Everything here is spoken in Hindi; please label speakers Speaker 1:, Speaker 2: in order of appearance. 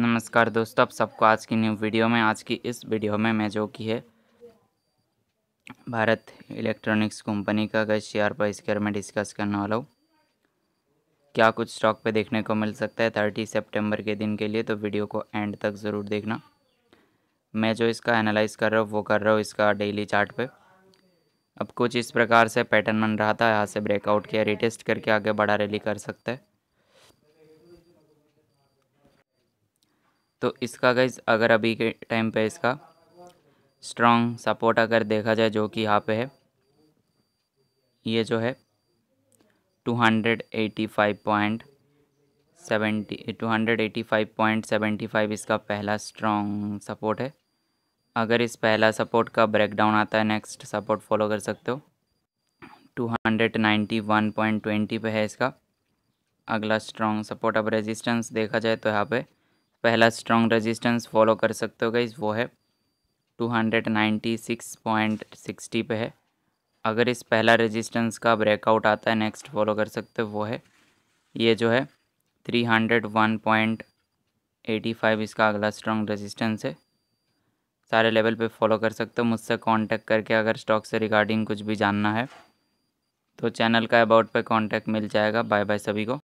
Speaker 1: नमस्कार दोस्तों आप सबको आज की न्यू वीडियो में आज की इस वीडियो में मैं जो की है भारत इलेक्ट्रॉनिक्स कंपनी का गए शेयर प्राइस के में डिस्कस करने वाला हूँ क्या कुछ स्टॉक पे देखने को मिल सकता है थर्टी सितंबर के दिन के लिए तो वीडियो को एंड तक ज़रूर देखना मैं जो इसका एनालाइज कर रहा हूँ वो कर रहा हूँ इसका डेली चार्ट पे अब कुछ इस प्रकार से पैटर्न बन रहा था यहाँ से ब्रेकआउट किया रिटेस्ट करके आगे बड़ा रैली कर सकता है तो इसका गैस अगर अभी के टाइम पे इसका स्ट्रॉन्ग सपोर्ट अगर देखा जाए जो कि यहाँ पे है ये जो है 285.70 285.75 इसका पहला स्ट्रॉन्ग सपोर्ट है अगर इस पहला सपोर्ट का ब्रेकडाउन आता है नेक्स्ट सपोर्ट फॉलो कर सकते हो 291.20 पे है इसका अगला स्ट्रॉन्ग सपोर्ट अब रेजिस्टेंस देखा जाए तो यहाँ पे पहला स्ट्रॉन्ग रेजिस्टेंस फॉलो कर सकते हो गई वो है 296.60 पे है अगर इस पहला रेजिस्टेंस का ब्रेकआउट आता है नेक्स्ट फॉलो कर सकते हो वो है ये जो है 301.85 इसका अगला स्ट्रॉन्ग रेजिस्टेंस है सारे लेवल पे फॉलो कर सकते हो मुझसे कांटेक्ट करके अगर स्टॉक से रिगार्डिंग कुछ भी जानना है तो चैनल का अबाउट पे कांटेक्ट मिल जाएगा बाय बाय सभी को